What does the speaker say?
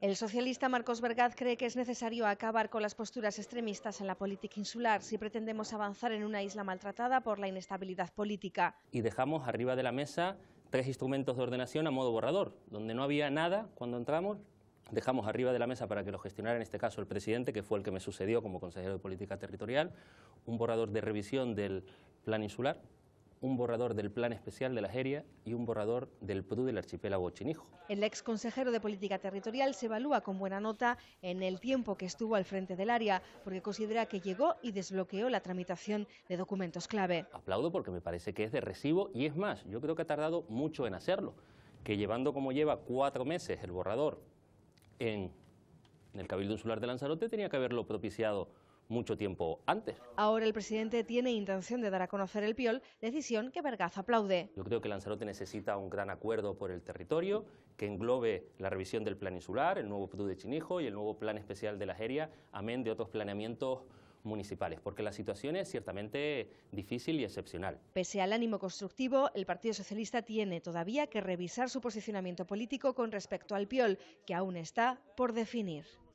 el socialista Marcos Vergaz cree que es necesario acabar con las posturas extremistas en la política insular si pretendemos avanzar en una isla maltratada por la inestabilidad política. Y dejamos arriba de la mesa tres instrumentos de ordenación a modo borrador, donde no había nada cuando entramos, dejamos arriba de la mesa para que lo gestionara en este caso el presidente, que fue el que me sucedió como consejero de política territorial, un borrador de revisión del plan insular, un borrador del Plan Especial de la Jeria y un borrador del PRU del archipiélago chinijo. El ex consejero de Política Territorial se evalúa con buena nota en el tiempo que estuvo al frente del área, porque considera que llegó y desbloqueó la tramitación de documentos clave. Aplaudo porque me parece que es de recibo y es más, yo creo que ha tardado mucho en hacerlo, que llevando como lleva cuatro meses el borrador en, en el Cabildo Insular de Lanzarote, tenía que haberlo propiciado mucho tiempo antes. Ahora el presidente tiene intención de dar a conocer el Piol, decisión que Vergaz aplaude. Yo creo que Lanzarote necesita un gran acuerdo por el territorio que englobe la revisión del plan insular, el nuevo PTU de Chinijo y el nuevo plan especial de la Geria, amén de otros planeamientos municipales, porque la situación es ciertamente difícil y excepcional. Pese al ánimo constructivo, el Partido Socialista tiene todavía que revisar su posicionamiento político con respecto al PIOL, que aún está por definir.